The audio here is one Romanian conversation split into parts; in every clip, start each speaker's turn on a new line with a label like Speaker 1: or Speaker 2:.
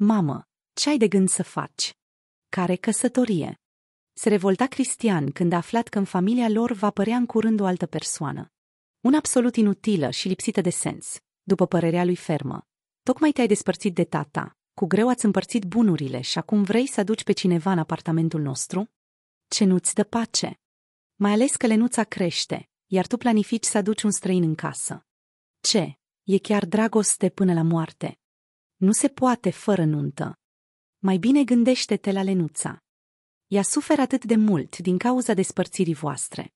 Speaker 1: Mamă, ce ai de gând să faci? Care căsătorie? Se revolta Cristian când a aflat că în familia lor va părea în curând o altă persoană. Un absolut inutilă și lipsită de sens, după părerea lui fermă. Tocmai te-ai despărțit de tata, cu greu ați împărțit bunurile și acum vrei să aduci pe cineva în apartamentul nostru? Ce nu-ți dă pace? Mai ales că Lenuța crește, iar tu planifici să aduci un străin în casă. Ce? E chiar dragoste până la moarte. Nu se poate fără nuntă. Mai bine gândește-te la Lenuța. Ea suferă atât de mult din cauza despărțirii voastre.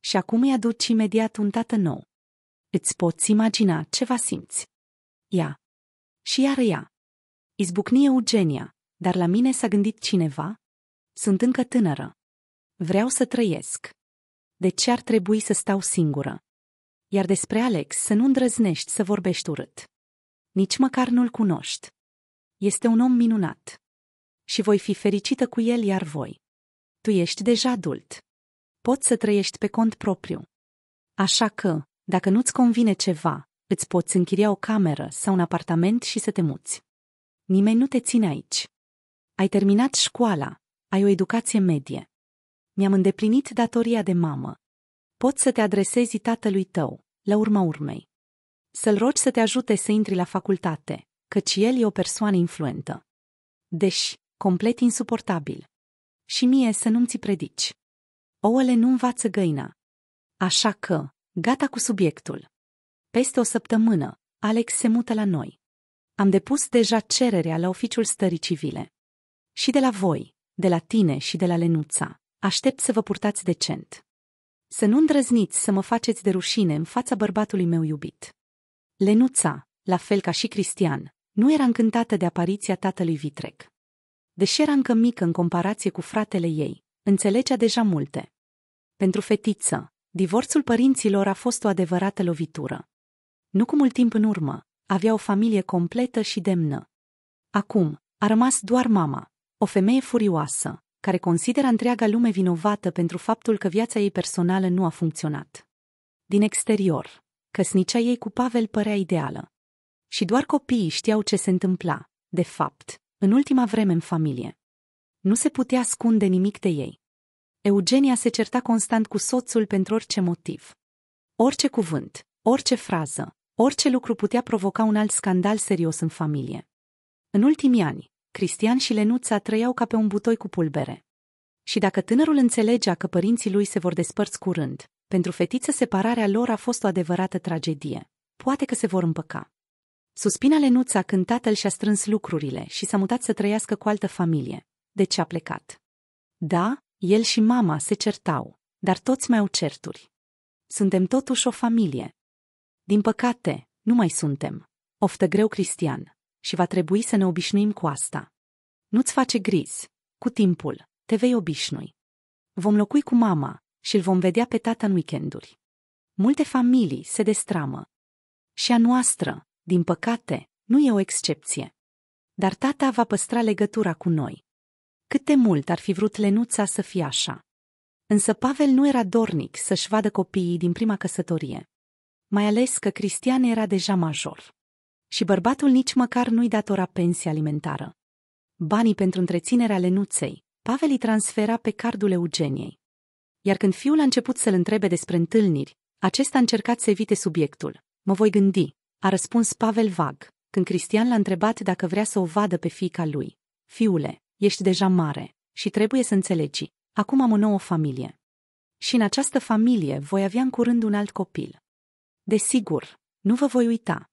Speaker 1: Și acum îi aduci imediat un tată nou. Îți poți imagina ce va simți. Ea. Și iar ea. Izbucnie Eugenia, dar la mine s-a gândit cineva? Sunt încă tânără. Vreau să trăiesc. De ce ar trebui să stau singură? Iar despre Alex să nu îndrăznești să vorbești urât nici măcar nu-l cunoști. Este un om minunat. Și voi fi fericită cu el, iar voi. Tu ești deja adult. Poți să trăiești pe cont propriu. Așa că, dacă nu-ți convine ceva, îți poți închiria o cameră sau un apartament și să te muți. Nimeni nu te ține aici. Ai terminat școala, ai o educație medie. Mi-am îndeplinit datoria de mamă. Poți să te adresezi tatălui tău, la urma urmei. Să-l rogi să te ajute să intri la facultate, căci el e o persoană influentă. Deși, complet insuportabil. Și mie să nu-mi ți predici. Ouăle nu învață găina. Așa că, gata cu subiectul. Peste o săptămână, Alex se mută la noi. Am depus deja cererea la oficiul stării civile. Și de la voi, de la tine și de la Lenuța, aștept să vă purtați decent. Să nu îndrăzniți să mă faceți de rușine în fața bărbatului meu iubit. Lenuța, la fel ca și Cristian, nu era încântată de apariția tatălui Vitrec. Deși era încă mică în comparație cu fratele ei, înțelegea deja multe. Pentru fetiță, divorțul părinților a fost o adevărată lovitură. Nu cu mult timp în urmă, avea o familie completă și demnă. Acum, a rămas doar mama, o femeie furioasă, care consideră întreaga lume vinovată pentru faptul că viața ei personală nu a funcționat. Din exterior, Căsnicia ei cu Pavel părea ideală. Și doar copiii știau ce se întâmpla, de fapt, în ultima vreme în familie. Nu se putea ascunde nimic de ei. Eugenia se certa constant cu soțul pentru orice motiv. Orice cuvânt, orice frază, orice lucru putea provoca un alt scandal serios în familie. În ultimii ani, Cristian și Lenuța trăiau ca pe un butoi cu pulbere. Și dacă tânărul înțelegea că părinții lui se vor despărți curând, pentru fetiță separarea lor a fost o adevărată tragedie. Poate că se vor împăca. Suspina Lenuța când tatăl și-a strâns lucrurile și s-a mutat să trăiască cu altă familie. De ce a plecat? Da, el și mama se certau, dar toți mai au certuri. Suntem totuși o familie. Din păcate, nu mai suntem. Oftă greu Cristian și va trebui să ne obișnuim cu asta. Nu-ți face griz. Cu timpul, te vei obișnui. Vom locui cu mama, și îl vom vedea pe tata în weekenduri. Multe familii se destramă. Și a noastră, din păcate, nu e o excepție. Dar tata va păstra legătura cu noi. Cât de mult ar fi vrut Lenuța să fie așa. Însă Pavel nu era dornic să-și vadă copiii din prima căsătorie. Mai ales că Cristian era deja major. Și bărbatul nici măcar nu-i datora pensie alimentară. Banii pentru întreținerea Lenuței, Pavel îi transfera pe cardul Eugeniei. Iar când fiul a început să-l întrebe despre întâlniri, acesta a încercat să evite subiectul. Mă voi gândi, a răspuns Pavel vag, când Cristian l-a întrebat dacă vrea să o vadă pe fiica lui. Fiule, ești deja mare și trebuie să înțelegi. Acum am o nouă familie. Și în această familie voi avea în curând un alt copil. Desigur, nu vă voi uita.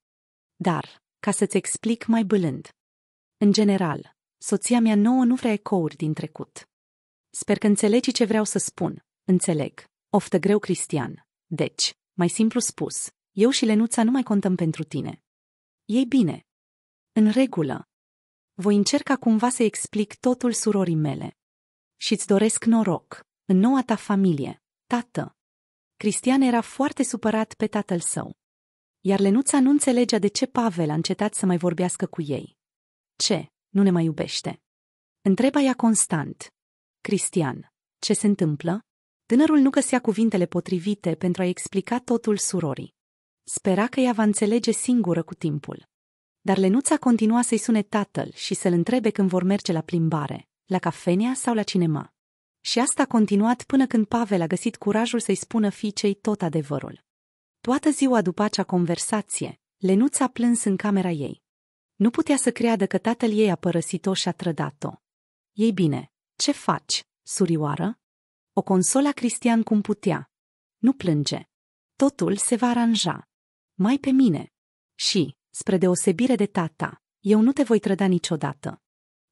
Speaker 1: Dar, ca să-ți explic mai bâlând. În general, soția mea nouă nu vrea ecouri din trecut. Sper că înțelegi ce vreau să spun, Înțeleg. Oftă greu, Cristian. Deci, mai simplu spus, eu și Lenuța nu mai contăm pentru tine. Ei bine. În regulă. Voi încerca cumva să explic totul surorii mele. Și-ți doresc noroc, în noua ta familie, tată. Cristian era foarte supărat pe tatăl său. Iar Lenuța nu înțelegea de ce Pavel a încetat să mai vorbească cu ei. Ce? Nu ne mai iubește? Întreba ea constant. Cristian, ce se întâmplă? Tânărul nu găsea cuvintele potrivite pentru a explica totul surorii. Spera că ea va înțelege singură cu timpul. Dar Lenuța continua să-i sune tatăl și să-l întrebe când vor merge la plimbare, la cafenea sau la cinema. Și asta a continuat până când Pavel a găsit curajul să-i spună fiicei tot adevărul. Toată ziua după acea conversație, Lenuța a plâns în camera ei. Nu putea să creadă că tatăl ei a părăsit-o și a trădat-o. Ei bine, ce faci, surioară? O consola Cristian cum putea. Nu plânge. Totul se va aranja. Mai pe mine. Și, spre deosebire de tata, eu nu te voi trăda niciodată.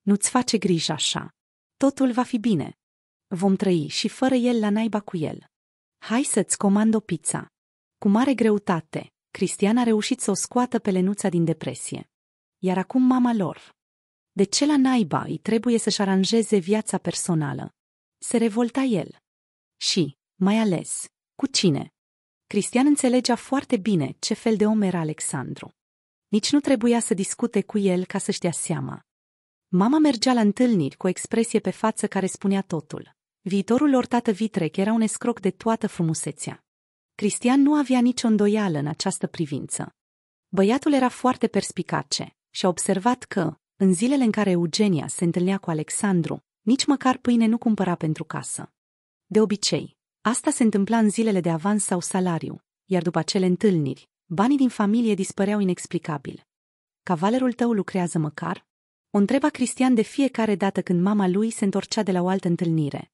Speaker 1: Nu-ți face griji așa. Totul va fi bine. Vom trăi și fără el la naiba cu el. Hai să-ți comand o pizza. Cu mare greutate, Cristian a reușit să o scoată pe Lenuța din depresie. Iar acum mama lor. De ce la naiba îi trebuie să-și aranjeze viața personală? Se revolta el. Și, mai ales, cu cine? Cristian înțelegea foarte bine ce fel de om era Alexandru. Nici nu trebuia să discute cu el ca să-și dea seama. Mama mergea la întâlniri cu o expresie pe față care spunea totul. Viitorul lor tată Vitrec era un escroc de toată frumusețea. Cristian nu avea nicio îndoială în această privință. Băiatul era foarte perspicace și a observat că, în zilele în care Eugenia se întâlnea cu Alexandru, nici măcar pâine nu cumpăra pentru casă. De obicei, asta se întâmpla în zilele de avans sau salariu, iar după acele întâlniri, banii din familie dispăreau inexplicabil. Cavalerul tău lucrează măcar? O întreba Cristian de fiecare dată când mama lui se întorcea de la o altă întâlnire.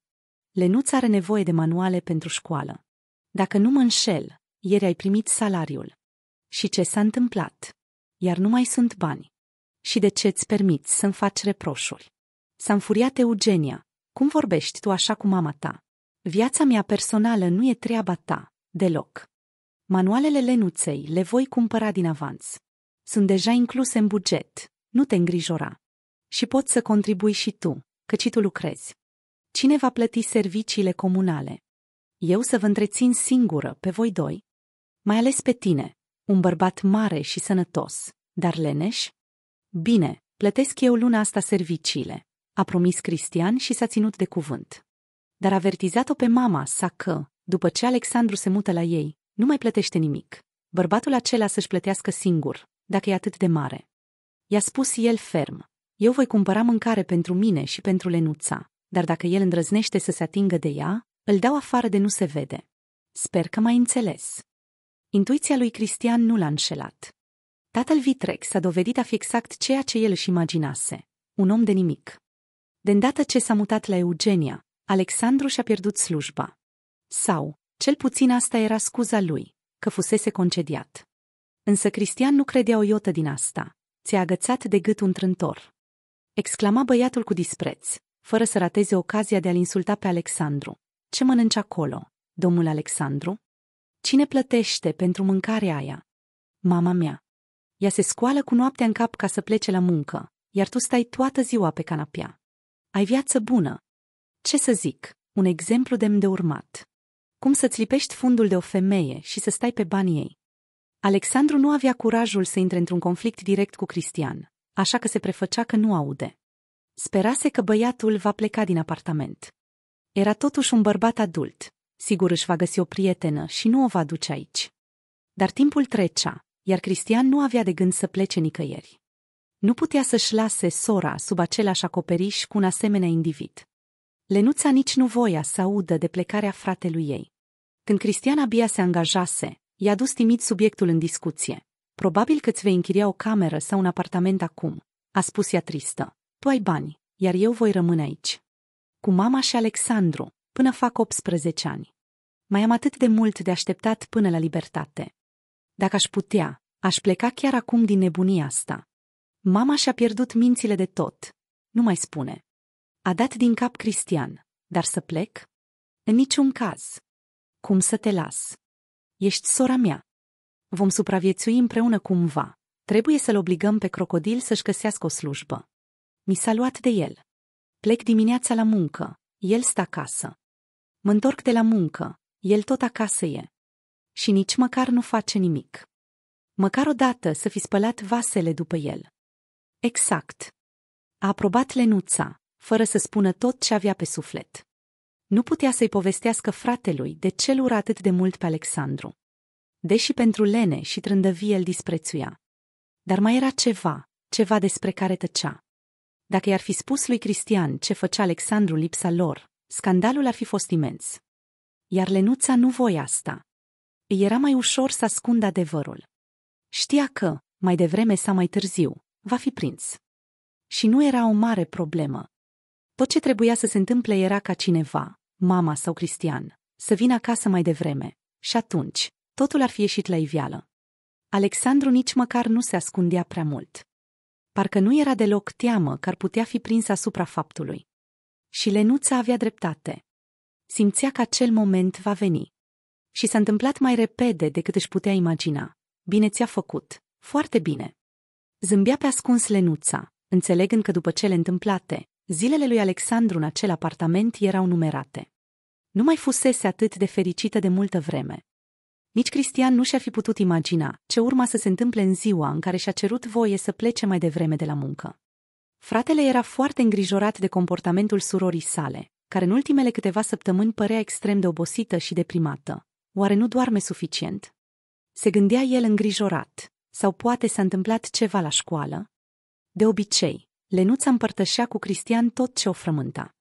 Speaker 1: Lenuț are nevoie de manuale pentru școală. Dacă nu mă înșel, ieri ai primit salariul. Și ce s-a întâmplat? Iar nu mai sunt bani. Și de ce îți permiți să-mi faci reproșuri? S-a înfuriat Eugenia. Cum vorbești tu așa cu mama ta? Viața mea personală nu e treaba ta, deloc. Manualele Lenuței le voi cumpăra din avans. Sunt deja incluse în buget, nu te îngrijora. Și poți să contribui și tu, căci tu lucrezi. Cine va plăti serviciile comunale? Eu să vă întrețin singură pe voi doi? Mai ales pe tine, un bărbat mare și sănătos, dar leneș? Bine, plătesc eu luna asta serviciile, a promis Cristian și s-a ținut de cuvânt. Dar a avertizat-o pe mama sa că, după ce Alexandru se mută la ei, nu mai plătește nimic. Bărbatul acela să-și plătească singur, dacă e atât de mare. I-a spus el ferm, eu voi cumpăra mâncare pentru mine și pentru Lenuța, dar dacă el îndrăznește să se atingă de ea, îl dau afară de nu se vede. Sper că m-ai înțeles. Intuiția lui Cristian nu l-a înșelat. Tatăl Vitrex s-a dovedit a fi exact ceea ce el își imaginase, un om de nimic. De îndată ce s-a mutat la Eugenia, Alexandru și-a pierdut slujba. Sau, cel puțin asta era scuza lui, că fusese concediat. Însă Cristian nu credea o iotă din asta. Ți-a agățat de gât un trântor. Exclama băiatul cu dispreț, fără să rateze ocazia de a-l insulta pe Alexandru. Ce mănânci acolo, domnul Alexandru? Cine plătește pentru mâncarea aia? Mama mea. Ea se scoală cu noaptea în cap ca să plece la muncă, iar tu stai toată ziua pe canapea. Ai viață bună. Ce să zic, un exemplu demn de urmat. Cum să-ți lipești fundul de o femeie și să stai pe banii ei. Alexandru nu avea curajul să intre într-un conflict direct cu Cristian, așa că se prefăcea că nu aude. Sperase că băiatul va pleca din apartament. Era totuși un bărbat adult, sigur își va găsi o prietenă și nu o va duce aici. Dar timpul trecea, iar Cristian nu avea de gând să plece nicăieri. Nu putea să-și lase sora sub același acoperiș cu un asemenea individ. Lenuța nici nu voia să audă de plecarea fratelui ei. Când Cristian Bia se angajase, i-a dus timid subiectul în discuție. Probabil că ți vei închiria o cameră sau un apartament acum, a spus ea tristă. Tu ai bani, iar eu voi rămâne aici. Cu mama și Alexandru, până fac 18 ani. Mai am atât de mult de așteptat până la libertate. Dacă aș putea, aș pleca chiar acum din nebunia asta, Mama și-a pierdut mințile de tot. Nu mai spune. A dat din cap Cristian. Dar să plec? În niciun caz. Cum să te las? Ești sora mea. Vom supraviețui împreună cumva. Trebuie să-l obligăm pe crocodil să-și găsească o slujbă. Mi s-a luat de el. Plec dimineața la muncă. El stă acasă. Mă întorc de la muncă. El tot acasă e. Și nici măcar nu face nimic. Măcar odată să fi spălat vasele după el. Exact. A aprobat Lenuța, fără să spună tot ce avea pe suflet. Nu putea să-i povestească fratelui de ce l atât de mult pe Alexandru. Deși pentru lene și trândăvie îl disprețuia. Dar mai era ceva, ceva despre care tăcea. Dacă i-ar fi spus lui Cristian ce făcea Alexandru lipsa lor, scandalul ar fi fost imens. Iar Lenuța nu voia asta. era mai ușor să ascundă adevărul. Știa că, mai devreme sau mai târziu, va fi prins. Și nu era o mare problemă. Tot ce trebuia să se întâmple era ca cineva, mama sau Cristian, să vină acasă mai devreme. Și atunci, totul ar fi ieșit la iveală. Alexandru nici măcar nu se ascundea prea mult. Parcă nu era deloc teamă că ar putea fi prins asupra faptului. Și Lenuța avea dreptate. Simțea că acel moment va veni. Și s-a întâmplat mai repede decât își putea imagina. Bine ți-a făcut. Foarte bine. Zâmbea pe ascuns Lenuța, înțelegând că după cele întâmplate, zilele lui Alexandru în acel apartament erau numerate. Nu mai fusese atât de fericită de multă vreme. Nici Cristian nu și-a fi putut imagina ce urma să se întâmple în ziua în care și-a cerut voie să plece mai devreme de la muncă. Fratele era foarte îngrijorat de comportamentul surorii sale, care în ultimele câteva săptămâni părea extrem de obosită și deprimată. Oare nu doarme suficient? Se gândea el îngrijorat, sau poate s-a întâmplat ceva la școală? De obicei, Lenuța împărtășea cu Cristian tot ce o frământa.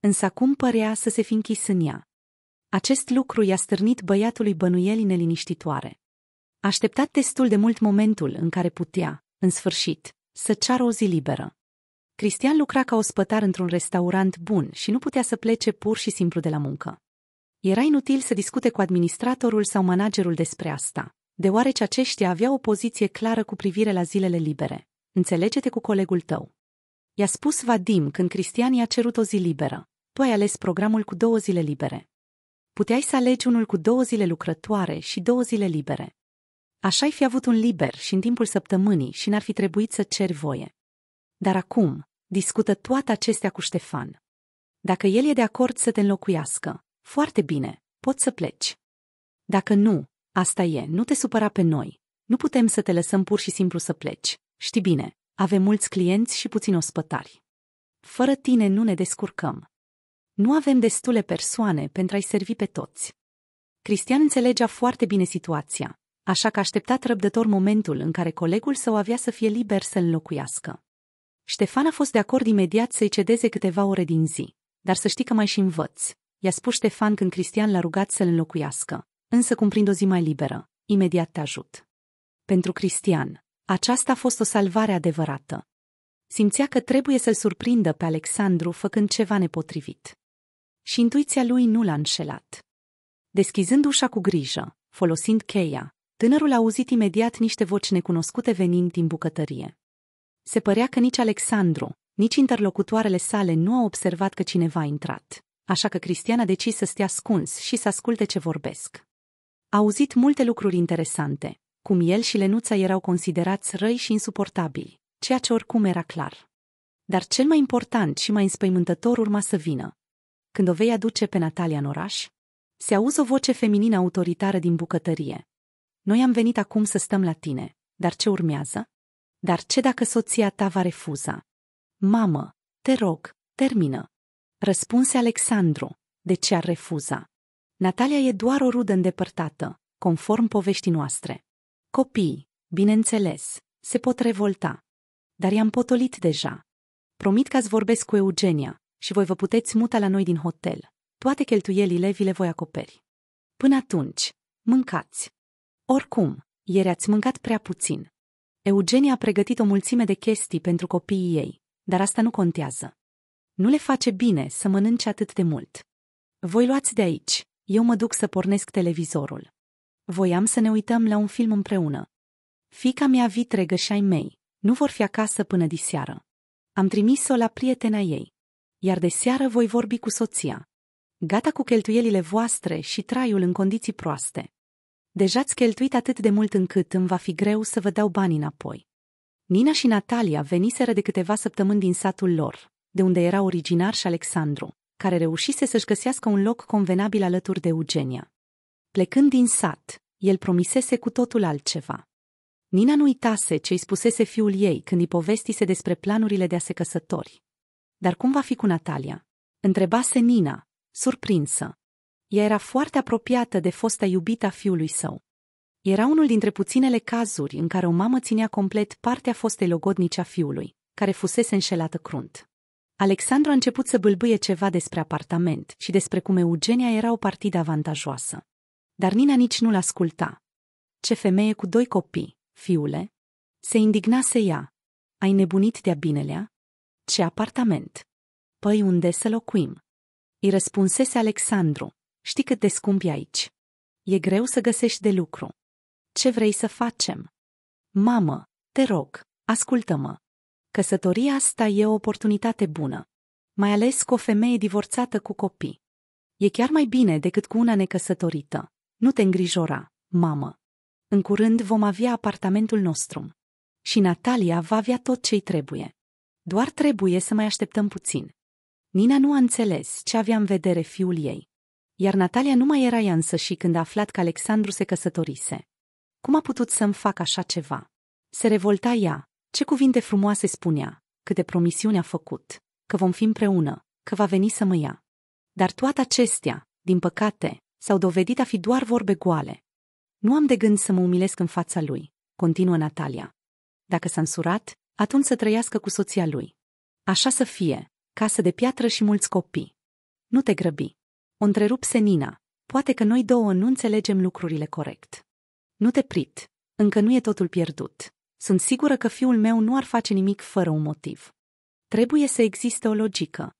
Speaker 1: Însă acum părea să se fi închis în ea. Acest lucru i-a stârnit băiatului bănuieli neliniștitoare. Așteptat destul de mult momentul în care putea, în sfârșit, să ceară o zi liberă. Cristian lucra ca ospătar într-un restaurant bun și nu putea să plece pur și simplu de la muncă. Era inutil să discute cu administratorul sau managerul despre asta, deoarece aceștia aveau o poziție clară cu privire la zilele libere. Înțelegete cu colegul tău. I-a spus Vadim când Cristian i-a cerut o zi liberă. Tu ai ales programul cu două zile libere. Puteai să alegi unul cu două zile lucrătoare și două zile libere. Așa ai fi avut un liber și în timpul săptămânii și n-ar fi trebuit să ceri voie. Dar acum, discută toate acestea cu Ștefan. Dacă el e de acord să te înlocuiască, foarte bine, poți să pleci. Dacă nu, Asta e, nu te supăra pe noi. Nu putem să te lăsăm pur și simplu să pleci. Știi bine, avem mulți clienți și puțini ospătari. Fără tine nu ne descurcăm. Nu avem destule persoane pentru a-i servi pe toți. Cristian înțelegea foarte bine situația, așa că așteptat răbdător momentul în care colegul său avea să fie liber să-l înlocuiască. Ștefan a fost de acord imediat să-i cedeze câteva ore din zi, dar să știi că mai și învăț, i-a spus Ștefan când Cristian l-a rugat să-l înlocuiască însă cum prind o zi mai liberă, imediat te ajut. Pentru Cristian, aceasta a fost o salvare adevărată. Simțea că trebuie să-l surprindă pe Alexandru făcând ceva nepotrivit. Și intuiția lui nu l-a înșelat. Deschizând ușa cu grijă, folosind cheia, tânărul a auzit imediat niște voci necunoscute venind din bucătărie. Se părea că nici Alexandru, nici interlocutoarele sale nu au observat că cineva a intrat, așa că Cristian a decis să stea ascuns și să asculte ce vorbesc. A auzit multe lucruri interesante, cum el și Lenuța erau considerați răi și insuportabili, ceea ce oricum era clar. Dar cel mai important și mai înspăimântător urma să vină. Când o vei aduce pe Natalia în oraș, se auzi o voce feminină autoritară din bucătărie. Noi am venit acum să stăm la tine, dar ce urmează? Dar ce dacă soția ta va refuza? Mamă, te rog, termină. Răspunse Alexandru, de ce ar refuza? Natalia e doar o rudă îndepărtată, conform poveștii noastre. Copiii, bineînțeles, se pot revolta. Dar i-am potolit deja. Promit că ați vorbesc cu Eugenia și voi vă puteți muta la noi din hotel. Toate cheltuielile vi le voi acoperi. Până atunci, mâncați. Oricum, ieri ați mâncat prea puțin. Eugenia a pregătit o mulțime de chestii pentru copiii ei, dar asta nu contează. Nu le face bine să mănânce atât de mult. Voi luați de aici, eu mă duc să pornesc televizorul. Voiam să ne uităm la un film împreună. Fica mea vitregă și ai mei nu vor fi acasă până diseară. Am trimis-o la prietena ei. Iar de seară voi vorbi cu soția. Gata cu cheltuielile voastre și traiul în condiții proaste. Deja ați cheltuit atât de mult încât îmi va fi greu să vă dau banii înapoi. Nina și Natalia veniseră de câteva săptămâni din satul lor, de unde era originar și Alexandru care reușise să-și găsească un loc convenabil alături de Eugenia. Plecând din sat, el promisese cu totul altceva. Nina nu uitase ce i spusese fiul ei când îi povestise despre planurile de a se căsători. Dar cum va fi cu Natalia? Întrebase Nina, surprinsă. Ea era foarte apropiată de fosta iubita fiului său. Era unul dintre puținele cazuri în care o mamă ținea complet partea fostei logodnice a fiului, care fusese înșelată crunt. Alexandru a început să bâlbâie ceva despre apartament și despre cum Eugenia era o partidă avantajoasă. Dar Nina nici nu-l asculta. Ce femeie cu doi copii, fiule? Se indignase ea. Ai nebunit de-a binelea? Ce apartament? Păi unde să locuim? Îi răspunsese Alexandru. Știi cât de scump e aici. E greu să găsești de lucru. Ce vrei să facem? Mamă, te rog, ascultă-mă. Căsătoria asta e o oportunitate bună, mai ales cu o femeie divorțată cu copii. E chiar mai bine decât cu una necăsătorită. Nu te îngrijora, mamă. În curând vom avea apartamentul nostru. Și Natalia va avea tot ce-i trebuie. Doar trebuie să mai așteptăm puțin. Nina nu a înțeles ce avea în vedere fiul ei. Iar Natalia nu mai era ea însă și când a aflat că Alexandru se căsătorise. Cum a putut să-mi fac așa ceva? Se revolta ea, ce cuvinte frumoase spunea, câte promisiuni a făcut, că vom fi împreună, că va veni să mă ia. Dar toate acestea, din păcate, s-au dovedit a fi doar vorbe goale. Nu am de gând să mă umilesc în fața lui, continuă Natalia. Dacă s-a însurat, atunci să trăiască cu soția lui. Așa să fie, casă de piatră și mulți copii. Nu te grăbi. O întrerupse Nina. Poate că noi două nu înțelegem lucrurile corect. Nu te prit. Încă nu e totul pierdut. Sunt sigură că fiul meu nu ar face nimic fără un motiv. Trebuie să existe o logică.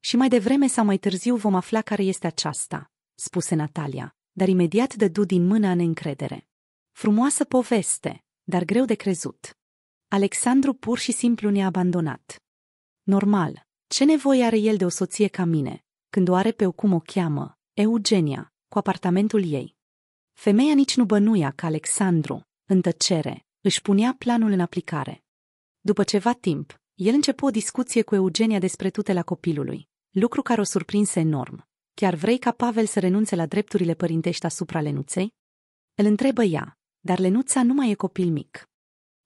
Speaker 1: Și mai devreme sau mai târziu vom afla care este aceasta, spuse Natalia, dar imediat dădu din mână în încredere. Frumoasă poveste, dar greu de crezut. Alexandru pur și simplu ne-a abandonat. Normal, ce nevoie are el de o soție ca mine, când o are pe o cum o cheamă, Eugenia, cu apartamentul ei? Femeia nici nu bănuia că Alexandru, în tăcere, își punea planul în aplicare. După ceva timp, el începu o discuție cu Eugenia despre tutela copilului, lucru care o surprinse enorm. Chiar vrei ca Pavel să renunțe la drepturile părintești asupra Lenuței? Îl întrebă ea, dar Lenuța nu mai e copil mic.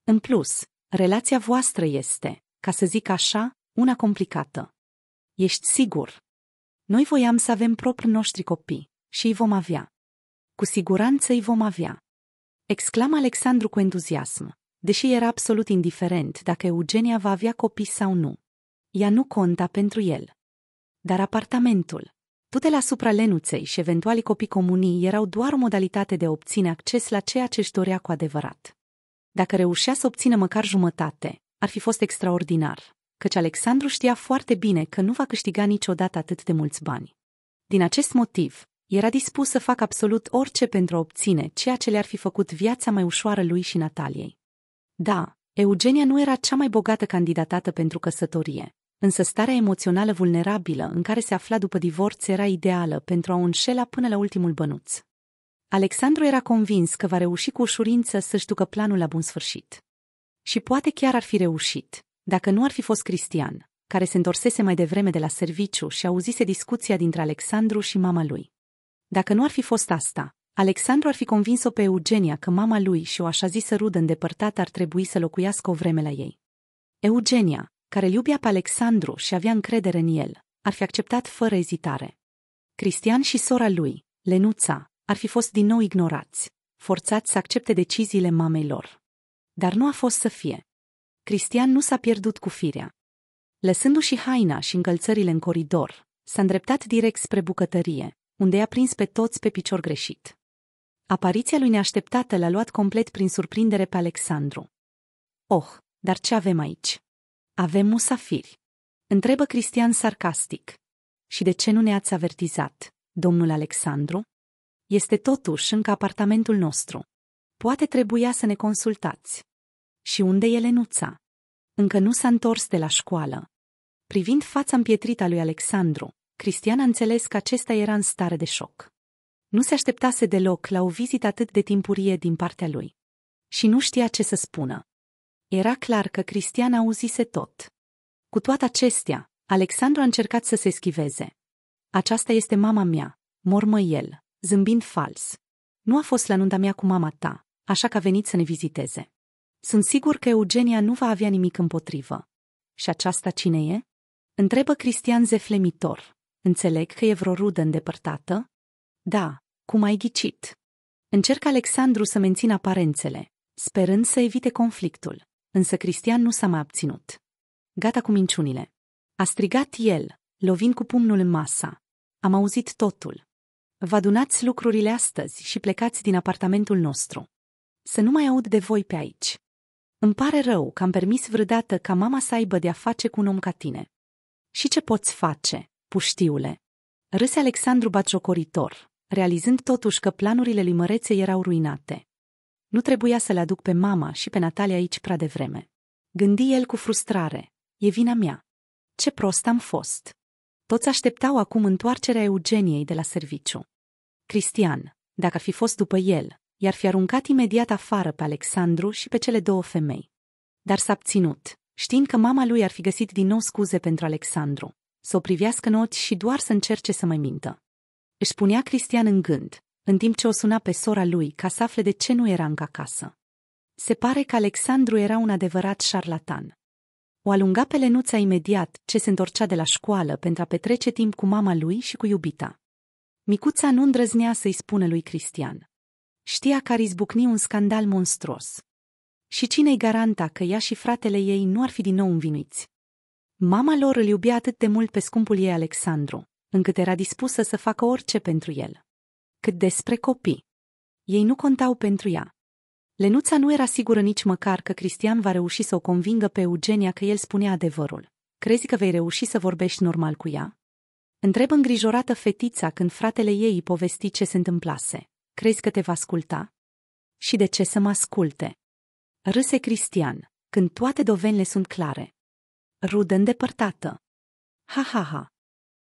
Speaker 1: În plus, relația voastră este, ca să zic așa, una complicată. Ești sigur? Noi voiam să avem proprii noștri copii și îi vom avea. Cu siguranță îi vom avea. Exclamă Alexandru cu entuziasm, deși era absolut indiferent dacă Eugenia va avea copii sau nu. Ea nu conta pentru el. Dar apartamentul, tutele asupra lenuței și eventualii copii comunii erau doar o modalitate de a obține acces la ceea ce își dorea cu adevărat. Dacă reușea să obțină măcar jumătate, ar fi fost extraordinar, căci Alexandru știa foarte bine că nu va câștiga niciodată atât de mulți bani. Din acest motiv, era dispus să facă absolut orice pentru a obține ceea ce le-ar fi făcut viața mai ușoară lui și Nataliei. Da, Eugenia nu era cea mai bogată candidatată pentru căsătorie, însă starea emoțională vulnerabilă în care se afla după divorț era ideală pentru a o înșela până la ultimul bănuț. Alexandru era convins că va reuși cu ușurință să-și ducă planul la bun sfârșit. Și poate chiar ar fi reușit, dacă nu ar fi fost Cristian, care se întorsese mai devreme de la serviciu și auzise discuția dintre Alexandru și mama lui. Dacă nu ar fi fost asta, Alexandru ar fi convins-o pe Eugenia că mama lui și o așa zisă rudă îndepărtată ar trebui să locuiască o vreme la ei. Eugenia, care iubea pe Alexandru și avea încredere în el, ar fi acceptat fără ezitare. Cristian și sora lui, Lenuța, ar fi fost din nou ignorați, forțați să accepte deciziile mamei lor. Dar nu a fost să fie. Cristian nu s-a pierdut cu firea. Lăsându-și haina și încălțările în coridor, s-a îndreptat direct spre bucătărie, unde i-a prins pe toți pe picior greșit. Apariția lui neașteptată l-a luat complet prin surprindere pe Alexandru. Oh, dar ce avem aici? Avem musafiri. Întrebă Cristian sarcastic. Și de ce nu ne-ați avertizat, domnul Alexandru? Este totuși încă apartamentul nostru. Poate trebuia să ne consultați. Și unde e Lenuța? Încă nu s-a întors de la școală. Privind fața împietrită a lui Alexandru, Cristian a înțeles că acesta era în stare de șoc. Nu se așteptase deloc la o vizită atât de timpurie din partea lui. Și nu știa ce să spună. Era clar că Cristian auzise tot. Cu toate acestea, Alexandru a încercat să se schiveze. Aceasta este mama mea, mormă el, zâmbind fals. Nu a fost la nunta mea cu mama ta, așa că a venit să ne viziteze. Sunt sigur că Eugenia nu va avea nimic împotrivă. Și aceasta cine e? Întrebă Cristian zeflemitor înțeleg că e vreo rudă îndepărtată? Da, cum ai ghicit. Încerc Alexandru să mențină aparențele, sperând să evite conflictul, însă Cristian nu s-a mai abținut. Gata cu minciunile. A strigat el, lovind cu pumnul în masa. Am auzit totul. Vă adunați lucrurile astăzi și plecați din apartamentul nostru. Să nu mai aud de voi pe aici. Îmi pare rău că am permis vreodată ca mama să aibă de-a face cu un om ca tine. Și ce poți face? puștiule. Râse Alexandru baciocoritor, realizând totuși că planurile lui Mărețe erau ruinate. Nu trebuia să le aduc pe mama și pe Natalia aici prea devreme. Gândi el cu frustrare. E vina mea. Ce prost am fost. Toți așteptau acum întoarcerea Eugeniei de la serviciu. Cristian, dacă ar fi fost după el, i-ar fi aruncat imediat afară pe Alexandru și pe cele două femei. Dar s-a ținut. știind că mama lui ar fi găsit din nou scuze pentru Alexandru să o privească în ochi și doar să încerce să mai mintă. Își punea Cristian în gând, în timp ce o suna pe sora lui ca să afle de ce nu era încă acasă. Se pare că Alexandru era un adevărat șarlatan. O alunga pe Lenuța imediat ce se întorcea de la școală pentru a petrece timp cu mama lui și cu iubita. Micuța nu îndrăznea să-i spună lui Cristian. Știa că ar izbucni un scandal monstruos. Și cine-i garanta că ea și fratele ei nu ar fi din nou învinuiți? Mama lor îl iubea atât de mult pe scumpul ei Alexandru, încât era dispusă să facă orice pentru el. Cât despre copii. Ei nu contau pentru ea. Lenuța nu era sigură nici măcar că Cristian va reuși să o convingă pe Eugenia că el spunea adevărul. Crezi că vei reuși să vorbești normal cu ea? Întreb îngrijorată fetița când fratele ei îi povesti ce se întâmplase. Crezi că te va asculta? Și de ce să mă asculte? Râse Cristian, când toate dovenile sunt clare. Rudă îndepărtată. Ha, ha, ha.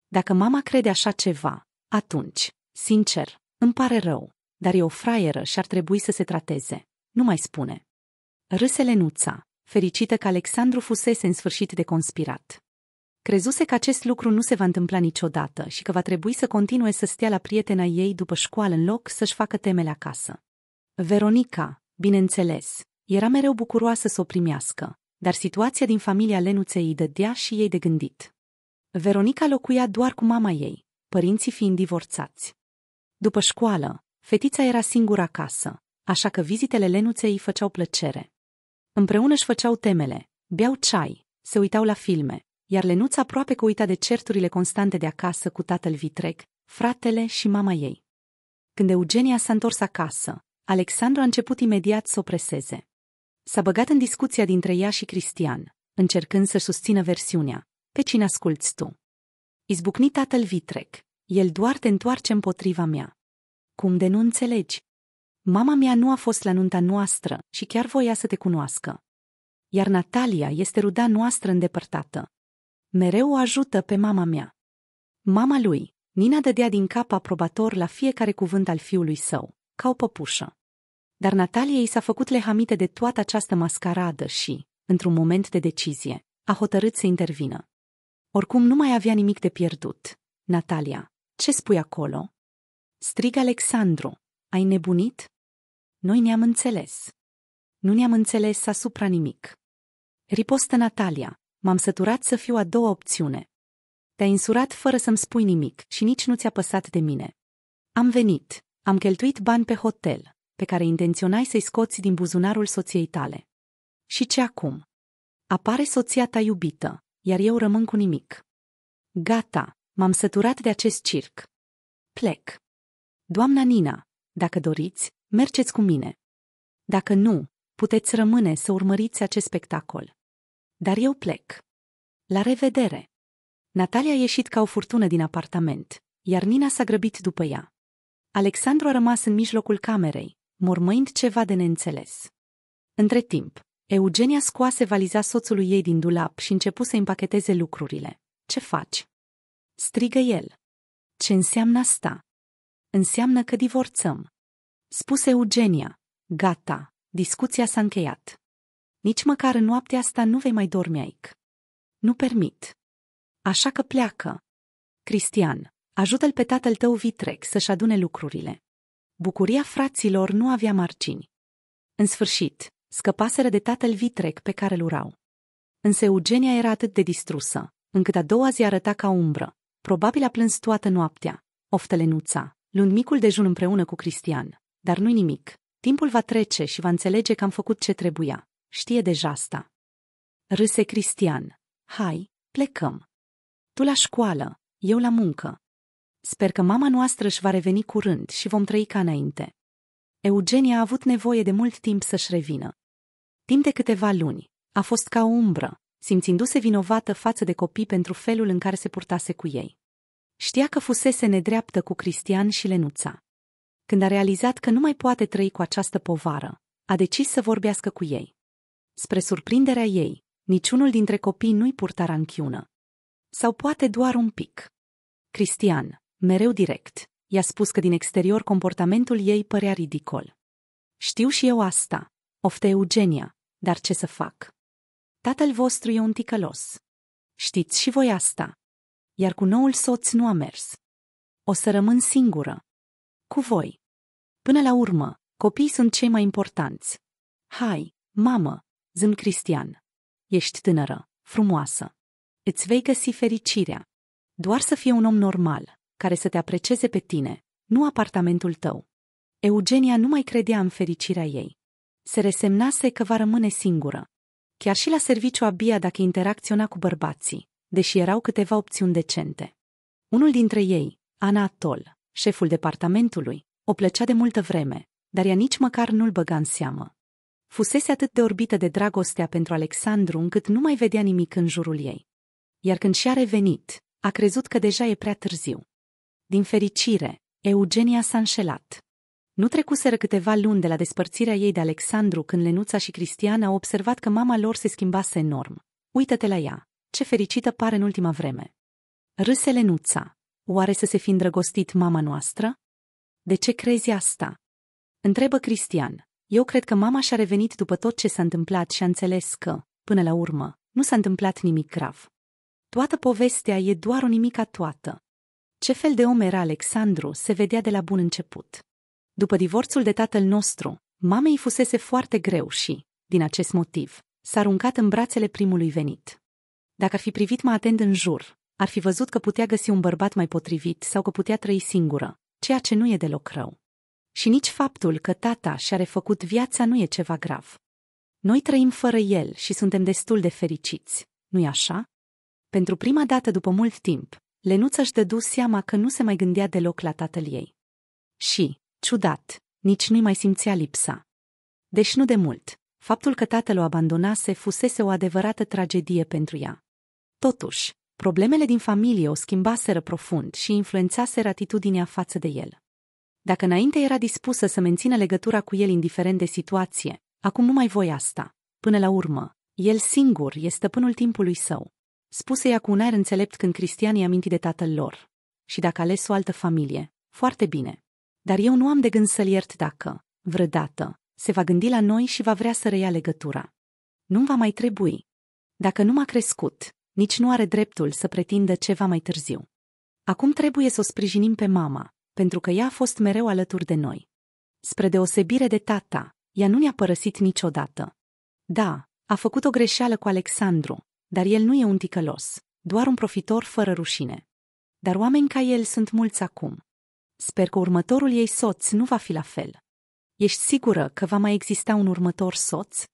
Speaker 1: Dacă mama crede așa ceva, atunci, sincer, îmi pare rău, dar e o fraieră și ar trebui să se trateze. Nu mai spune. Râse Lenuța, fericită că Alexandru fusese în sfârșit de conspirat. Crezuse că acest lucru nu se va întâmpla niciodată și că va trebui să continue să stea la prietena ei după școală în loc să-și facă temele acasă. Veronica, bineînțeles, era mereu bucuroasă să o primească, dar situația din familia Lenuței îi dădea și ei de gândit. Veronica locuia doar cu mama ei, părinții fiind divorțați. După școală, fetița era singură acasă, așa că vizitele Lenuței îi făceau plăcere. Împreună își făceau temele, beau ceai, se uitau la filme, iar Lenuța aproape că uita de certurile constante de acasă cu tatăl vitreg, fratele și mama ei. Când Eugenia s-a întors acasă, Alexandru a început imediat să o preseze. S-a băgat în discuția dintre ea și Cristian, încercând să susțină versiunea. Pe cine asculți tu? Izbucni tatăl vitrec. El doar te întoarce împotriva mea. Cum de nu înțelegi? Mama mea nu a fost la nunta noastră și chiar voia să te cunoască. Iar Natalia este ruda noastră îndepărtată. Mereu o ajută pe mama mea. Mama lui, Nina dădea din cap aprobator la fiecare cuvânt al fiului său, ca o păpușă. Dar Natalia i s-a făcut lehamite de toată această mascaradă și, într-un moment de decizie, a hotărât să intervină. Oricum nu mai avea nimic de pierdut. Natalia, ce spui acolo? Strig Alexandru, ai nebunit? Noi ne-am înțeles. Nu ne-am înțeles asupra nimic. Ripostă Natalia, m-am săturat să fiu a doua opțiune. Te-ai insurat fără să-mi spui nimic și nici nu ți-a păsat de mine. Am venit, am cheltuit bani pe hotel, pe care intenționai să-i scoți din buzunarul soției tale. Și ce acum? Apare soția ta iubită, iar eu rămân cu nimic. Gata, m-am săturat de acest circ. Plec. Doamna Nina, dacă doriți, mergeți cu mine. Dacă nu, puteți rămâne să urmăriți acest spectacol. Dar eu plec. La revedere! Natalia a ieșit ca o furtună din apartament, iar Nina s-a grăbit după ea. Alexandru a rămas în mijlocul camerei, mormăind ceva de neînțeles. Între timp, Eugenia scoase valiza soțului ei din dulap și începu să împacheteze lucrurile. Ce faci? Strigă el. Ce înseamnă asta? Înseamnă că divorțăm. Spuse Eugenia. Gata, discuția s-a încheiat. Nici măcar în noaptea asta nu vei mai dormi aici. Nu permit. Așa că pleacă. Cristian, ajută-l pe tatăl tău Vitrec să-și adune lucrurile. Bucuria fraților nu avea margini. În sfârșit, scăpaseră de tatăl vitrec pe care îl urau. Însă Eugenia era atât de distrusă, încât a doua zi arăta ca umbră. Probabil a plâns toată noaptea, oftelenuța, luând micul dejun împreună cu Cristian. Dar nu-i nimic, timpul va trece și va înțelege că am făcut ce trebuia. Știe deja asta. Râse Cristian. Hai, plecăm. Tu la școală, eu la muncă, Sper că mama noastră își va reveni curând și vom trăi ca înainte. Eugenia a avut nevoie de mult timp să-și revină. Timp de câteva luni, a fost ca o umbră, simțindu-se vinovată față de copii pentru felul în care se purtase cu ei. Știa că fusese nedreaptă cu Cristian și Lenuța. Când a realizat că nu mai poate trăi cu această povară, a decis să vorbească cu ei. Spre surprinderea ei, niciunul dintre copii nu-i purta ranchiună. Sau poate doar un pic. Cristian, mereu direct. I-a spus că din exterior comportamentul ei părea ridicol. Știu și eu asta, ofte Eugenia, dar ce să fac? Tatăl vostru e un ticălos. Știți și voi asta. Iar cu noul soț nu a mers. O să rămân singură. Cu voi. Până la urmă, copiii sunt cei mai importanți. Hai, mamă, zâm Cristian. Ești tânără, frumoasă. Îți vei găsi fericirea. Doar să fie un om normal care să te aprecieze pe tine, nu apartamentul tău. Eugenia nu mai credea în fericirea ei. Se resemnase că va rămâne singură. Chiar și la serviciu abia dacă interacționa cu bărbații, deși erau câteva opțiuni decente. Unul dintre ei, Anatol, șeful departamentului, o plăcea de multă vreme, dar ea nici măcar nu-l băga în seamă. Fusese atât de orbită de dragostea pentru Alexandru încât nu mai vedea nimic în jurul ei. Iar când și-a revenit, a crezut că deja e prea târziu. Din fericire, Eugenia s-a înșelat. Nu trecuseră câteva luni de la despărțirea ei de Alexandru când Lenuța și Cristian au observat că mama lor se schimbase enorm. Uită-te la ea, ce fericită pare în ultima vreme. Râse Lenuța, oare să se fi îndrăgostit mama noastră? De ce crezi asta? Întrebă Cristian. Eu cred că mama și-a revenit după tot ce s-a întâmplat și a înțeles că, până la urmă, nu s-a întâmplat nimic grav. Toată povestea e doar o nimica toată. Ce fel de om era Alexandru se vedea de la bun început. După divorțul de tatăl nostru, mamei fusese foarte greu și, din acest motiv, s-a aruncat în brațele primului venit. Dacă ar fi privit mai atent în jur, ar fi văzut că putea găsi un bărbat mai potrivit sau că putea trăi singură, ceea ce nu e deloc rău. Și nici faptul că tata și-a refăcut viața nu e ceva grav. Noi trăim fără el și suntem destul de fericiți, nu-i așa? Pentru prima dată după mult timp, Lenuț își dădu seama că nu se mai gândea deloc la tatăl ei. Și, ciudat, nici nu-i mai simțea lipsa. Deci nu de mult, faptul că tatăl o abandonase fusese o adevărată tragedie pentru ea. Totuși, problemele din familie o schimbaseră profund și influențaseră atitudinea față de el. Dacă înainte era dispusă să mențină legătura cu el indiferent de situație, acum nu mai voi asta. Până la urmă, el singur este stăpânul timpului său spuse ea cu un aer înțelept când Cristian i-a mintit de tatăl lor. Și dacă ales o altă familie, foarte bine. Dar eu nu am de gând să-l iert dacă, vrădată, se va gândi la noi și va vrea să reia legătura. Nu va mai trebui. Dacă nu m-a crescut, nici nu are dreptul să pretindă ceva mai târziu. Acum trebuie să o sprijinim pe mama, pentru că ea a fost mereu alături de noi. Spre deosebire de tata, ea nu ne-a părăsit niciodată. Da, a făcut o greșeală cu Alexandru, dar el nu e un ticălos, doar un profitor fără rușine. Dar oameni ca el sunt mulți acum. Sper că următorul ei soț nu va fi la fel. Ești sigură că va mai exista un următor soț?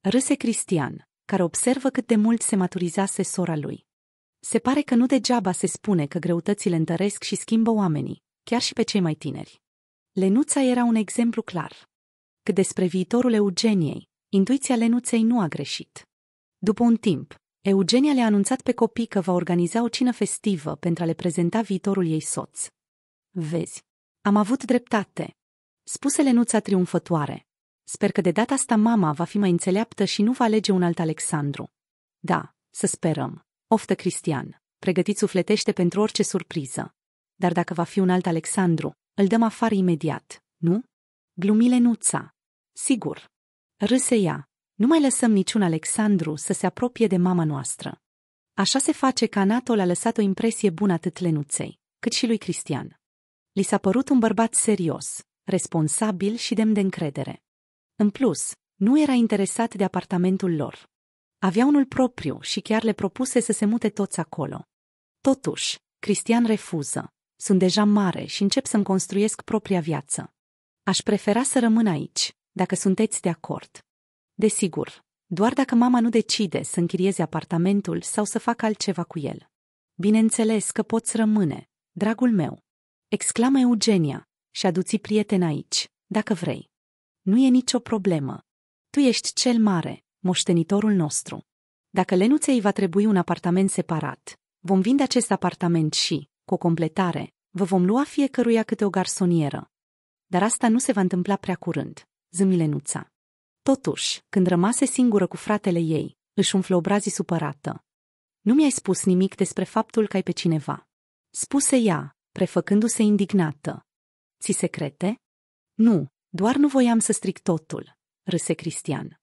Speaker 1: Râse Cristian, care observă cât de mult se maturizase sora lui. Se pare că nu degeaba se spune că greutățile întăresc și schimbă oamenii, chiar și pe cei mai tineri. Lenuța era un exemplu clar. Cât despre viitorul Eugeniei, intuiția Lenuței nu a greșit. După un timp, Eugenia le-a anunțat pe copii că va organiza o cină festivă pentru a le prezenta viitorul ei soț. Vezi, am avut dreptate, spuse Lenuța triumfătoare. Sper că de data asta mama va fi mai înțeleaptă și nu va alege un alt Alexandru. Da, să sperăm. Oftă Cristian, pregătit sufletește pentru orice surpriză. Dar dacă va fi un alt Alexandru, îl dăm afară imediat, nu? Glumile Nuța. Sigur. Râse ea, nu mai lăsăm niciun Alexandru să se apropie de mama noastră. Așa se face că Anatol a lăsat o impresie bună atât Lenuței, cât și lui Cristian. Li s-a părut un bărbat serios, responsabil și demn de încredere. În plus, nu era interesat de apartamentul lor. Avea unul propriu și chiar le propuse să se mute toți acolo. Totuși, Cristian refuză. Sunt deja mare și încep să-mi construiesc propria viață. Aș prefera să rămân aici, dacă sunteți de acord. Desigur, doar dacă mama nu decide să închirieze apartamentul sau să facă altceva cu el. Bineînțeles că poți rămâne, dragul meu, exclamă Eugenia și aduți prieten aici, dacă vrei. Nu e nicio problemă. Tu ești cel mare, moștenitorul nostru. Dacă Lenuței va trebui un apartament separat, vom vinde acest apartament și, cu o completare, vă vom lua fiecăruia câte o garsonieră. Dar asta nu se va întâmpla prea curând, zâmi Lenuța. Totuși, când rămase singură cu fratele ei, își umflă obrazii supărată. Nu mi-ai spus nimic despre faptul că ai pe cineva. Spuse ea, prefăcându-se indignată. Ți secrete? Nu, doar nu voiam să stric totul, râse Cristian.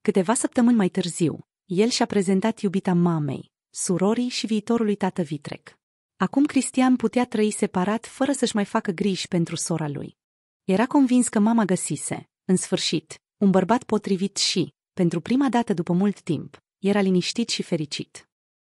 Speaker 1: Câteva săptămâni mai târziu, el și-a prezentat iubita mamei, surorii și viitorului tată Vitrec. Acum Cristian putea trăi separat fără să-și mai facă griji pentru sora lui. Era convins că mama găsise, în sfârșit, un bărbat potrivit și, pentru prima dată după mult timp, era liniștit și fericit.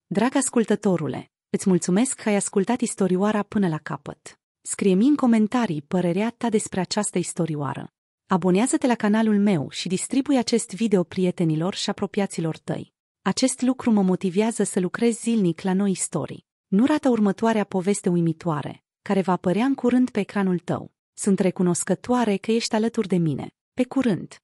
Speaker 1: Drag ascultătorule, îți mulțumesc că ai ascultat istorioara până la capăt. Scrie-mi în comentarii părerea ta despre această istorioară. Abonează-te la canalul meu și distribui acest video prietenilor și apropiaților tăi. Acest lucru mă motivează să lucrez zilnic la noi istorii. Nu rata următoarea poveste uimitoare, care va apărea în curând pe ecranul tău. Sunt recunoscătoare că ești alături de mine. Pe curând!